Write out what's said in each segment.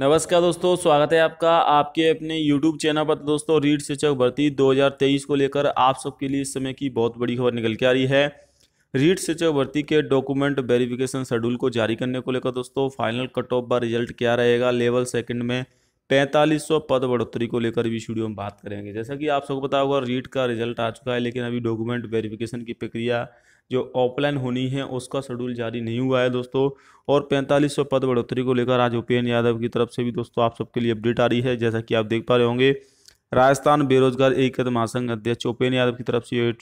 नमस्कार दोस्तों स्वागत है आपका आपके अपने यूट्यूब चैनल पर दोस्तों रीड शिक्षक भर्ती 2023 को लेकर आप सबके लिए इस समय की बहुत बड़ी खबर निकल के आ रही है रीड शिक्षक भर्ती के डॉक्यूमेंट वेरिफिकेशन शेड्यूल को जारी करने को लेकर दोस्तों फाइनल कट ऑफ बा रिजल्ट क्या रहेगा लेवल सेकंड में पैंतालीस पद बढ़ोतरी को लेकर भी स्टूडियो में बात करेंगे जैसा कि आप सबको पता होगा रीट का रिजल्ट आ चुका है लेकिन अभी डॉक्यूमेंट वेरिफिकेशन की प्रक्रिया जो ऑफलाइन होनी है उसका शेड्यूल जारी नहीं हुआ है दोस्तों और पैंतालीस पद बढ़ोतरी को लेकर आज उपेन यादव की तरफ से भी दोस्तों आप सबके लिए अपडेट आ रही है जैसा कि आप देख पा रहे होंगे राजस्थान बेरोजगार एकद महासंघ अध्यक्ष उपेन यादव की तरफ से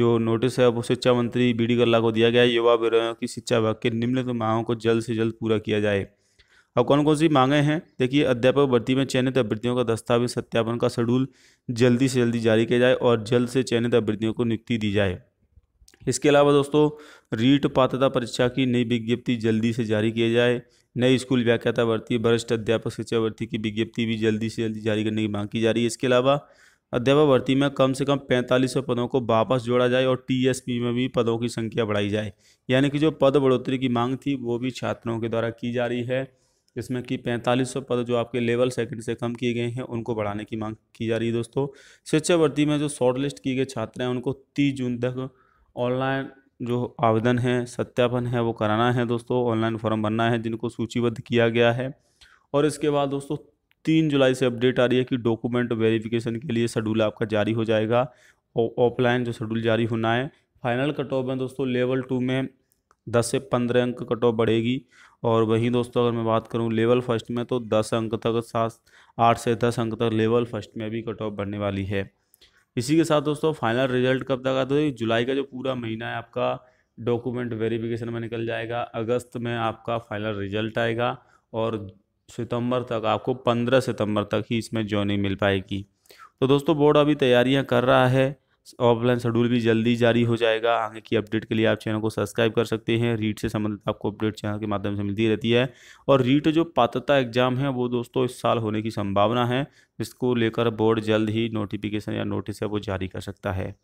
जो नोटिस है वो शिक्षा मंत्री बी डी गर्ला को दिया गया है युवा बेरोजगार की शिक्षा विभाग के निम्नलिखित मांगों को जल्द से जल्द पूरा किया जाए अब कौन कौन सी मांगे हैं देखिए अध्यापक भर्ती में चयनित अभ्यर्थियों का दस्तावेज सत्यापन का शेड्यूल जल्दी से जल्दी जारी किया जाए और जल्द से चयनित अभ्यर्थियों को नियुक्ति दी जाए इसके अलावा दोस्तों रीट पात्रता परीक्षा की नई विज्ञप्ति जल्दी से जारी किया जाए नई स्कूल व्याख्याता भर्ती वरिष्ठ अध्यापक शिक्षा भर्ती की विज्ञप्ति भी जल्दी से जल्दी जारी करने की मांग की जा रही है इसके अलावा अध्यापक भर्ती में कम से कम पैंतालीस पदों को वापस जोड़ा जाए और टीएसपी में भी पदों की संख्या बढ़ाई जाए यानी कि जो पद बढ़ोतरी की मांग थी वो भी छात्रों के द्वारा की जा रही है जिसमें कि 4500 पद जो आपके लेवल सेकंड से कम किए गए हैं उनको बढ़ाने की मांग की जा रही है दोस्तों शिक्षा भर्ती में जो शॉर्ट लिस्ट किए गए छात्र हैं उनको तीस जून तक ऑनलाइन जो आवेदन है सत्यापन है वो कराना है दोस्तों ऑनलाइन फॉर्म भरना है जिनको सूचीबद्ध किया गया है और इसके बाद दोस्तों तीन जुलाई से अपडेट आ रही है कि डॉक्यूमेंट वेरिफिकेशन के लिए शेड्यूल आपका जारी हो जाएगा ऑफलाइन जो शेड्यूल जारी होना है फाइनल कट ऑफ में दोस्तों लेवल टू में दस से पंद्रह अंक कट ऑफ बढ़ेगी और वहीं दोस्तों अगर मैं बात करूं लेवल फर्स्ट में तो दस अंक तक सात आठ से दस अंक तक लेवल फर्स्ट में भी कट ऑफ बढ़ने वाली है इसी के साथ दोस्तों फाइनल रिजल्ट कब तक आता है जुलाई का जो पूरा महीना है आपका डॉक्यूमेंट वेरिफिकेशन में निकल जाएगा अगस्त में आपका फाइनल रिजल्ट आएगा और सितंबर तक आपको पंद्रह सितंबर तक ही इसमें ज्वाइनिंग मिल पाएगी तो दोस्तों बोर्ड अभी तैयारियां कर रहा है ऑफलाइन शेड्यूल भी जल्दी जारी हो जाएगा आगे की अपडेट के लिए आप चैनल को सब्सक्राइब कर सकते हैं रीट से संबंधित आपको अपडेट चैनल के माध्यम से मिलती रहती है और रीट जो पात्रता एग्जाम है वो दोस्तों इस साल होने की संभावना है जिसको लेकर बोर्ड जल्द ही नोटिफिकेशन या नोटिस है वो जारी कर सकता है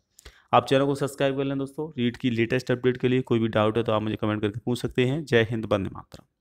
आप चैनल को सब्सक्राइब कर लें दोस्तों रीट की लेटेस्ट अपडेट के लिए कोई भी डाउट है तो आप मुझे कमेंट करके पूछ सकते हैं जय हिंद बंदे मातरम